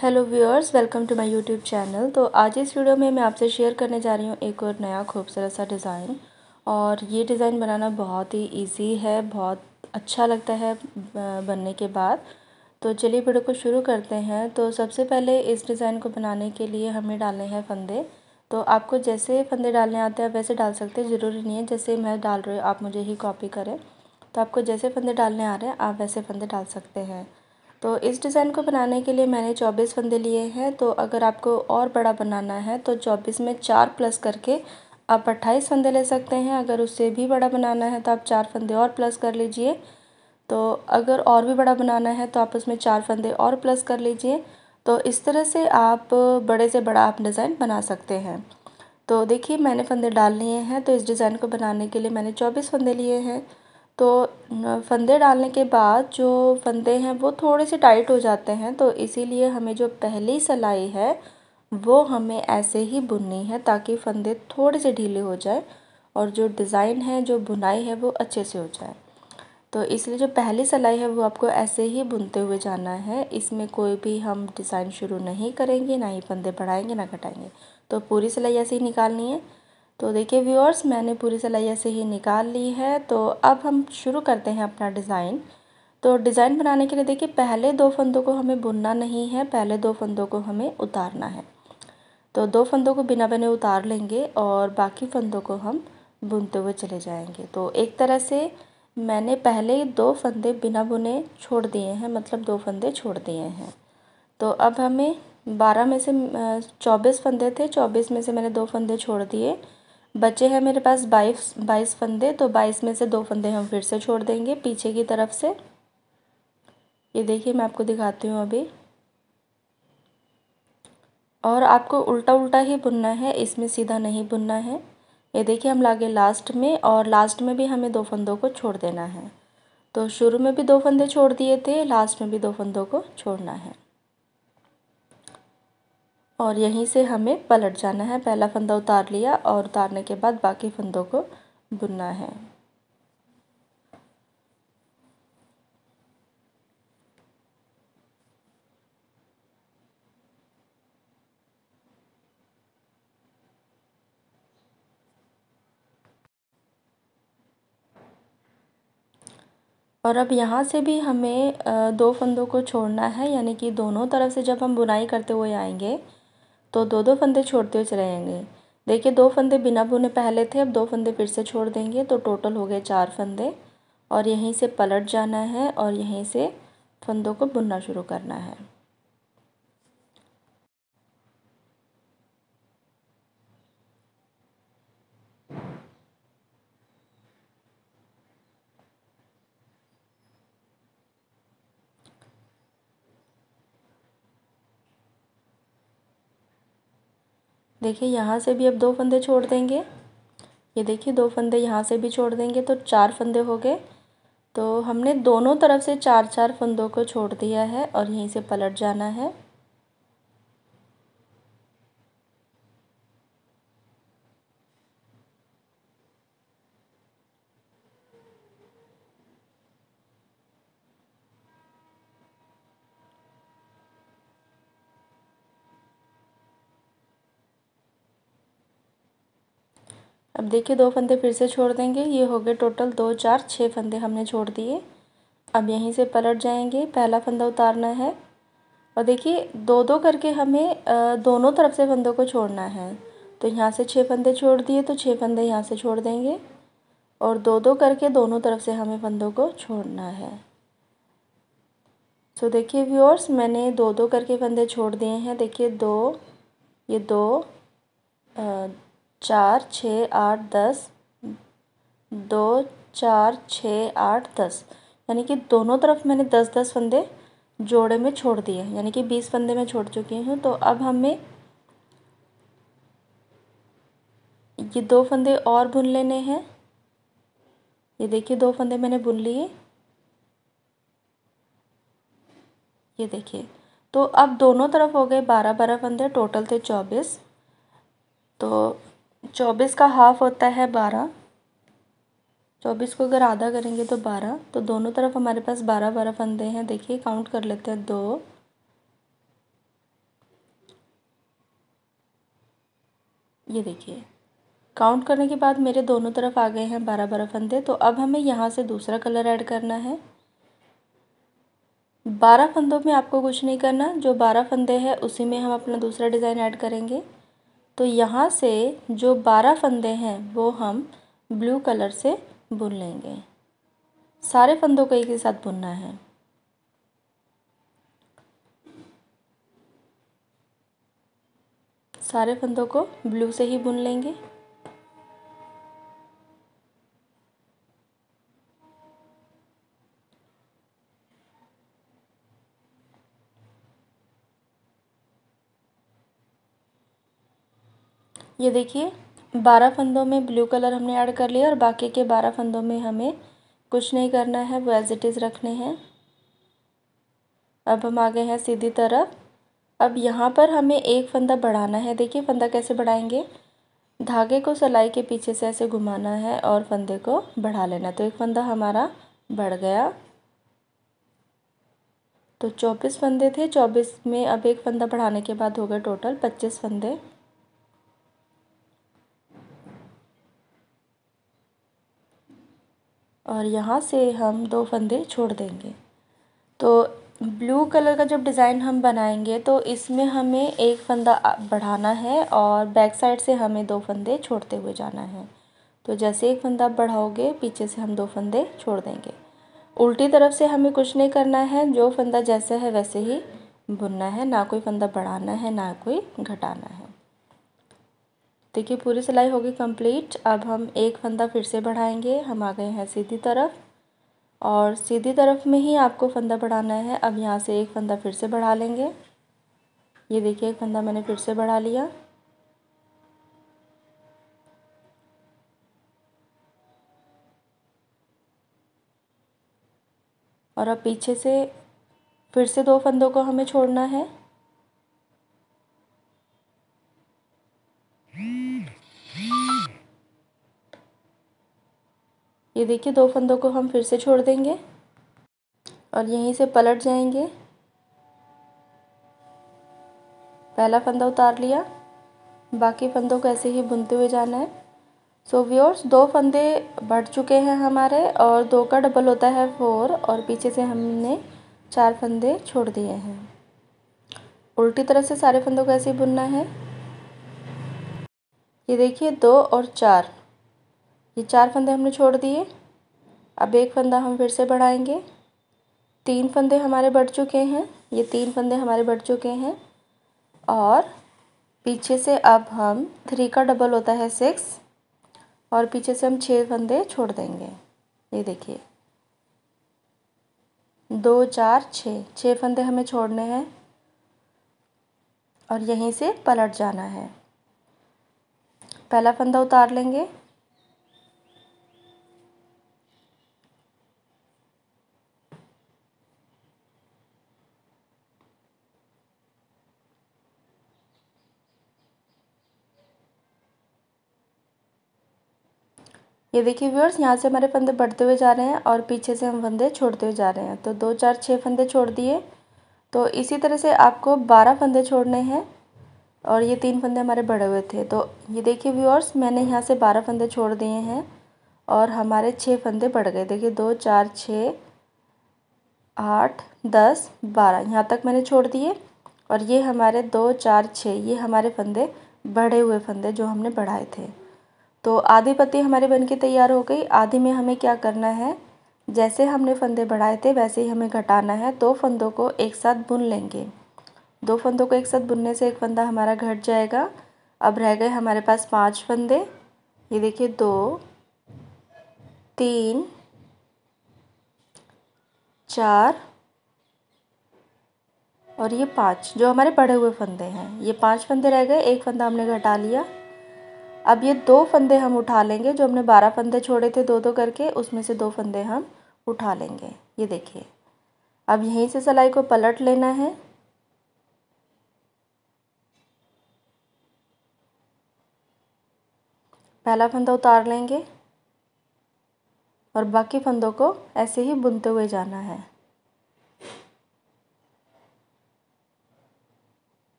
hello viewers welcome to my YouTube channel तो आज इस वीडियो में मैं आपसे शेयर करने जा रही हूँ एक और नया खूबसूरत सा डिज़ाइन और ये डिज़ाइन बनाना बहुत ही इजी है बहुत अच्छा लगता है बनने के बाद तो चलिए वीडियो को शुरू करते हैं तो सबसे पहले इस डिज़ाइन को बनाने के लिए हमें डालने हैं फंदे तो आपको जैसे फंदे डालने आते हैं वैसे डाल सकते हैं ज़रूरी नहीं है जैसे मैं डाल रही हूँ आप मुझे ही कॉपी करें तो आपको जैसे फंदे डालने आ रहे हैं आप वैसे फंदे डाल सकते हैं तो इस डिज़ाइन को बनाने के लिए मैंने चौबीस फंदे लिए हैं तो अगर आपको और बड़ा बनाना है तो चौबीस में चार प्लस करके आप अट्ठाईस फंदे ले सकते हैं अगर उससे भी बड़ा बनाना है तो आप चार फंदे और प्लस कर लीजिए तो अगर और भी बड़ा बनाना है तो आप उसमें चार फंदे और प्लस कर लीजिए तो इस तरह से आप बड़े से बड़ा आप डिज़ाइन बना सकते हैं तो देखिए मैंने फंदे डाल लिए हैं तो इस डिज़ाइन को बनाने के लिए मैंने चौबीस फंदे लिए हैं तो फंदे डालने के बाद जो फंदे हैं वो थोड़े से टाइट हो जाते हैं तो इसीलिए हमें जो पहली सिलाई है वो हमें ऐसे ही बुननी है ताकि फंदे थोड़े से ढीले हो जाए और जो डिज़ाइन है जो बुनाई है वो अच्छे से हो जाए तो इसलिए जो पहली सिलाई है वो आपको ऐसे ही बुनते हुए जाना है इसमें कोई भी हम डिज़ाइन शुरू नहीं करेंगे ना ही फंदे बढ़ाएंगे ना घटाएंगे तो पूरी सिलाई ऐसे ही निकालनी है तो देखिए व्यूअर्स मैंने पूरी सिलाई ऐसे ही निकाल ली है तो अब हम शुरू करते हैं अपना डिज़ाइन तो डिज़ाइन बनाने के लिए देखिए पहले दो फंदों को हमें बुनना नहीं है पहले दो फंदों को हमें उतारना है तो दो फंदों को बिना बने उतार लेंगे और बाकी फंदों को हम बुनते हुए चले जाएंगे तो एक तरह से मैंने पहले दो फंदे बिना बुने छोड़ दिए हैं मतलब दो फंदे छोड़ दिए हैं तो अब हमें बारह में से चौबीस फंदे थे चौबीस में से मैंने दो फंदे छोड़ दिए बचे हैं मेरे पास बाईस बाईस फंदे तो बाईस में से दो फंदे हम फिर से छोड़ देंगे पीछे की तरफ से ये देखिए मैं आपको दिखाती हूँ अभी और आपको उल्टा उल्टा ही बुनना है इसमें सीधा नहीं बुनना है ये देखिए हम लागे लास्ट में और लास्ट में भी हमें दो फंदों को छोड़ देना है तो शुरू में भी दो फंदे छोड़ दिए थे लास्ट में भी दो फंदों को छोड़ना है और यहीं से हमें पलट जाना है पहला फंदा उतार लिया और उतारने के बाद बाकी फंदों को बुनना है और अब यहाँ से भी हमें दो फंदों को छोड़ना है यानी कि दोनों तरफ से जब हम बुनाई करते हुए आएंगे तो दो दो फंदे छोड़ते हुए चले जाएंगे देखिए दो फंदे बिना बुने पहले थे अब दो फंदे फिर से छोड़ देंगे तो टोटल हो गए चार फंदे और यहीं से पलट जाना है और यहीं से फंदों को बुनना शुरू करना है देखिए यहाँ से भी अब दो फंदे छोड़ देंगे ये देखिए दो फंदे यहाँ से भी छोड़ देंगे तो चार फंदे हो गए तो हमने दोनों तरफ से चार चार फंदों को छोड़ दिया है और यहीं से पलट जाना है अब देखिए दो फंदे फिर से छोड़ देंगे ये हो गए टोटल दो चार छः फंदे हमने छोड़ दिए अब यहीं से पलट जाएंगे पहला फंदा उतारना है और देखिए दो दो करके हमें दोनों तरफ से फंदों को छोड़ना है तो यहाँ से छः फंदे छोड़ दिए तो छः फंदे यहाँ से छोड़ देंगे और दो दो करके दोनों तरफ से हमें फंदों को छोड़ना है सो तो देखिए व्यूअर्स मैंने दो दो करके फंदे छोड़ दिए हैं देखिए दो ये दो आ, चार छ आठ दस दो चार छ आठ दस यानी कि दोनों तरफ मैंने दस दस फंदे जोड़े में छोड़ दिए हैं यानी कि बीस फंदे मैं छोड़ चुकी हूँ तो अब हमें ये दो फंदे और बुन लेने हैं ये देखिए दो फंदे मैंने बुन लिए ये देखिए तो अब दोनों तरफ हो गए बारह बारह फंदे टोटल थे चौबीस तो चौबीस का हाफ़ होता है बारह चौबीस को अगर आधा करेंगे तो बारह तो दोनों तरफ हमारे पास बारह बारह फंदे हैं देखिए काउंट कर लेते हैं दो ये देखिए काउंट करने के बाद मेरे दोनों तरफ आ गए हैं बारह बारह फंदे तो अब हमें यहाँ से दूसरा कलर ऐड करना है बारह फंदों में आपको कुछ नहीं करना जो बारह फंदे हैं उसी में हम अपना दूसरा डिज़ाइन ऐड करेंगे तो यहाँ से जो बारह फंदे हैं वो हम ब्लू कलर से बुन लेंगे सारे फंदों को एक ही साथ बुनना है सारे फंदों को ब्लू से ही बुन लेंगे ये देखिए बारह फंदों में ब्लू कलर हमने ऐड कर लिया और बाकी के बारह फंदों में हमें कुछ नहीं करना है वो एज इट इज़ रखने हैं अब हम आ गए हैं सीधी तरफ अब यहाँ पर हमें एक फंदा बढ़ाना है देखिए फंदा कैसे बढ़ाएंगे धागे को सलाई के पीछे से ऐसे घुमाना है और फंदे को बढ़ा लेना तो एक फंदा हमारा बढ़ गया तो चौबीस फंदे थे चौबीस में अब एक फंदा बढ़ाने के बाद हो गए टोटल पच्चीस फंदे और यहाँ से हम दो फंदे छोड़ देंगे तो ब्लू कलर का जब डिज़ाइन हम बनाएंगे तो इसमें हमें एक फंदा बढ़ाना है और बैक साइड से हमें दो फंदे छोड़ते हुए जाना है तो जैसे एक फंदा बढ़ाओगे पीछे से हम दो फंदे छोड़ देंगे उल्टी तरफ से हमें कुछ नहीं करना है जो फंदा जैसा है वैसे ही बुनना है ना कोई फंदा बढ़ाना है ना कोई घटाना है देखिए पूरी सिलाई होगी कंप्लीट अब हम एक फंदा फिर से बढ़ाएंगे हम आ गए हैं सीधी तरफ और सीधी तरफ में ही आपको फंदा बढ़ाना है अब यहाँ से एक फंदा फिर से बढ़ा लेंगे ये देखिए एक फंदा मैंने फिर से बढ़ा लिया और अब पीछे से फिर से दो फंदों को हमें छोड़ना है ये देखिए दो फंदों को हम फिर से छोड़ देंगे और यहीं से पलट जाएंगे पहला फंदा उतार लिया बाकी फंदों को ऐसे ही बुनते हुए जाना है सो so, व्योर्स दो फंदे बढ़ चुके हैं हमारे और दो का डबल होता है फोर और पीछे से हमने चार फंदे छोड़ दिए हैं उल्टी तरह से सारे फंदों को ऐसे बुनना है ये देखिए दो और चार ये चार फंदे हमने छोड़ दिए अब एक फंदा हम फिर से बढ़ाएंगे तीन फंदे हमारे बढ़ चुके हैं ये तीन फंदे हमारे बढ़ चुके हैं और पीछे से अब हम थ्री का डबल होता है सिक्स और पीछे से हम छः फंदे छोड़ देंगे ये देखिए दो चार छः छः फंदे हमें छोड़ने हैं और यहीं से पलट जाना है पहला फंदा उतार लेंगे ये देखिए व्यूअर्स यहाँ से हमारे फंदे बढ़ते हुए जा रहे हैं और पीछे से हम फंदे छोड़ते हुए जा रहे हैं तो दो चार छः फंदे छोड़ दिए तो इसी तरह से आपको बारह फंदे छोड़ने हैं और ये तीन फंदे हमारे बढ़े हुए थे तो ये देखिए व्यूअर्स मैंने यहाँ से बारह फंदे छोड़ दिए हैं और हमारे छः फंदे बढ़ गए देखिए दो चार छः आठ दस बारह यहाँ तक मैंने छोड़ दिए और ये हमारे दो चार छः ये हमारे फंदे बढ़े हुए फंदे जो हमने बढ़ाए थे तो आधी पत्ती हमारी बनके तैयार हो गई आधी में हमें क्या करना है जैसे हमने फंदे बढ़ाए थे वैसे ही हमें घटाना है दो फंदों को एक साथ बुन लेंगे दो फंदों को एक साथ बुनने से एक फंदा हमारा घट जाएगा अब रह गए हमारे पास पांच फंदे ये देखिए दो तीन चार और ये पांच जो हमारे बढ़े हुए फंदे हैं ये पांच फंदे रह गए एक फंदा हमने घटा लिया अब ये दो फंदे हम उठा लेंगे जो हमने बारह फंदे छोड़े थे दो दो करके उसमें से दो फंदे हम उठा लेंगे ये देखिए अब यहीं से सिलाई को पलट लेना है पहला फंदा उतार लेंगे और बाकी फंदों को ऐसे ही बुनते हुए जाना है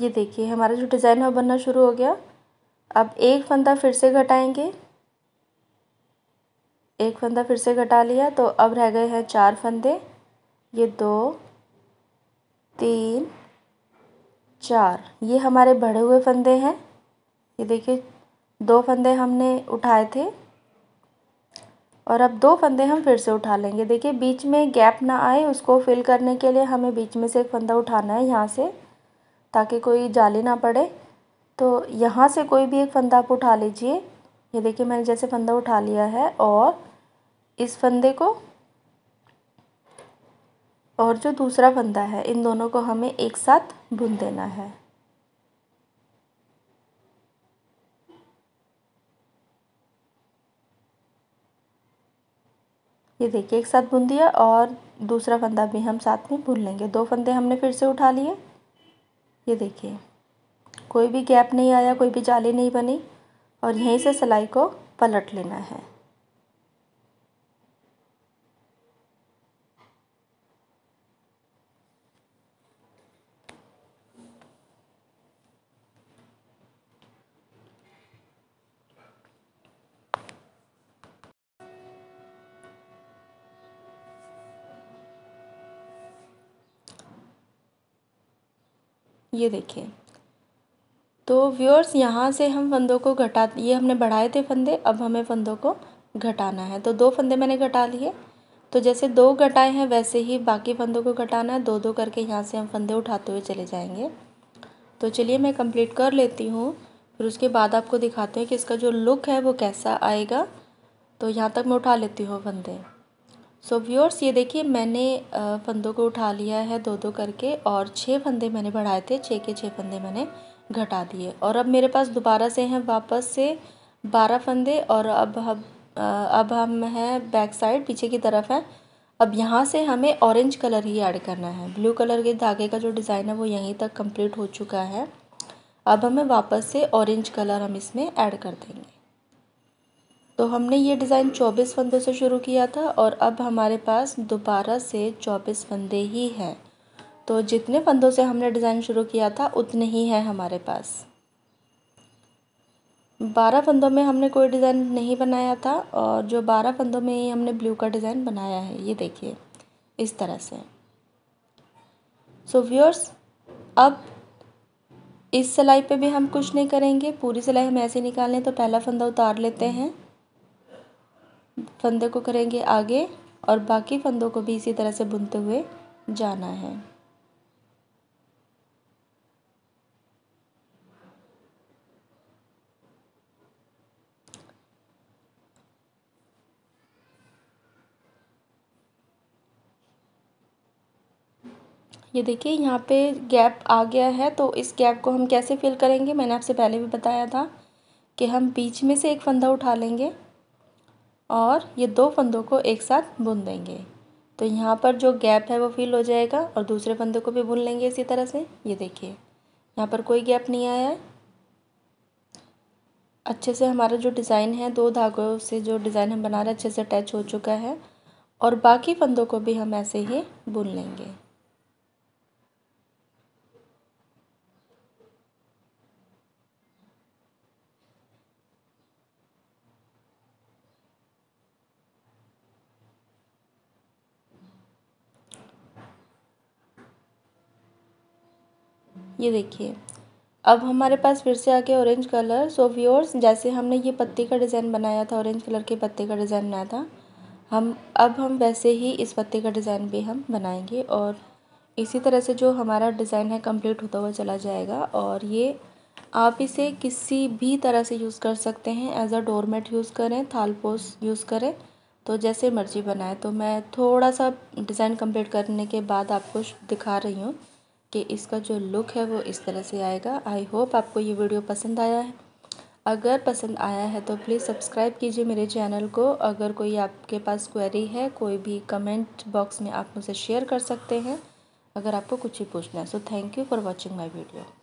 ये देखिए हमारा जो डिज़ाइन है बनना शुरू हो गया अब एक फंदा फिर से घटाएंगे एक फंदा फिर से घटा लिया तो अब रह गए हैं चार फंदे ये दो तीन चार ये हमारे बढ़े हुए फंदे हैं ये देखिए दो फंदे हमने उठाए थे और अब दो फंदे हम फिर से उठा लेंगे देखिए बीच में गैप ना आए उसको फिल करने के लिए हमें बीच में से एक फंदा उठाना है यहाँ से ताकि कोई जाली ना पड़े तो यहाँ से कोई भी एक फंदा आप उठा लीजिए ये देखिए मैंने जैसे फंदा उठा लिया है और इस फंदे को और जो दूसरा फंदा है इन दोनों को हमें एक साथ बुन देना है ये देखिए एक साथ बुन दिया और दूसरा फंदा भी हम साथ में बुन लेंगे दो फंदे हमने फिर से उठा लिए ये देखिए कोई भी गैप नहीं आया कोई भी जाली नहीं बनी और यहीं से सिलाई को पलट लेना है ये देखिए तो व्यूअर्स यहाँ से हम फंदों को घटा ये हमने बढ़ाए थे फंदे अब हमें फंदों को घटाना है तो दो फंदे मैंने घटा लिए तो जैसे दो घटाए हैं वैसे ही बाकी फंदों को घटाना है दो दो करके यहाँ से हम फंदे उठाते हुए चले जाएंगे तो चलिए मैं कंप्लीट कर लेती हूँ फिर उसके बाद आपको दिखाते हैं कि इसका जो लुक है वो कैसा आएगा तो यहाँ तक मैं उठा लेती हूँ फंदे सो so व्यूअर्स ये देखिए मैंने फंदों को उठा लिया है दो दो करके और छः फंदे मैंने बढ़ाए थे छः के छः फंदे मैंने घटा दिए और अब मेरे पास दोबारा से हैं वापस से बारह फंदे और अब हम अब हम हैं बैक साइड पीछे की तरफ है अब यहाँ से हमें ऑरेंज कलर ही ऐड करना है ब्लू कलर के धागे का जो डिज़ाइन है वो यहीं तक कंप्लीट हो चुका है अब हमें वापस से ऑरेंज कलर हम इसमें ऐड कर देंगे तो हमने ये डिज़ाइन चौबीस फंदों से शुरू किया था और अब हमारे पास दोबारा से चौबीस फंदे ही हैं तो जितने फंदों से हमने डिज़ाइन शुरू किया था उतने ही हैं हमारे पास बारह फंदों में हमने कोई डिज़ाइन नहीं बनाया था और जो बारह फंदों में ही हमने ब्लू का डिज़ाइन बनाया है ये देखिए इस तरह से सो so व्यूअर्स अब इस सिलाई पे भी हम कुछ नहीं करेंगे पूरी सिलाई हम ऐसे निकालें तो पहला फंदा उतार लेते हैं फंदे को करेंगे आगे और बाकी फंदों को भी इसी तरह से बुनते हुए जाना है ये देखिए यहाँ पे गैप आ गया है तो इस गैप को हम कैसे फिल करेंगे मैंने आपसे पहले भी बताया था कि हम बीच में से एक फंदा उठा लेंगे और ये दो फंदों को एक साथ बुन देंगे तो यहाँ पर जो गैप है वो फिल हो जाएगा और दूसरे फंदे को भी बुन लेंगे इसी तरह से ये देखिए यहाँ पर कोई गैप नहीं आया है अच्छे से हमारा जो डिज़ाइन है दो धागों से जो डिज़ाइन हम बना रहे हैं अच्छे से अटैच हो चुका है और बाकी फंदों को भी हम ऐसे ही बुन लेंगे ये देखिए अब हमारे पास फिर से आ गया ऑरेंज कलर सो व्योर्स जैसे हमने ये पत्ते का डिज़ाइन बनाया था ऑरेंज कलर के पत्ते का डिज़ाइन बनाया था हम अब हम वैसे ही इस पत्ते का डिज़ाइन भी हम बनाएंगे और इसी तरह से जो हमारा डिज़ाइन है कंप्लीट होता हुआ चला जाएगा और ये आप इसे किसी भी तरह से यूज़ कर सकते हैं एज अ डोरमेट यूज़ करें थालपोस यूज़ करें तो जैसे मर्जी बनाए तो मैं थोड़ा सा डिज़ाइन कंप्लीट करने के बाद आपको दिखा रही हूँ कि इसका जो लुक है वो इस तरह से आएगा आई होप आपको ये वीडियो पसंद आया है अगर पसंद आया है तो प्लीज़ सब्सक्राइब कीजिए मेरे चैनल को अगर कोई आपके पास क्वेरी है कोई भी कमेंट बॉक्स में आप मुझसे शेयर कर सकते हैं अगर आपको कुछ ही पूछना है so thank you for watching my video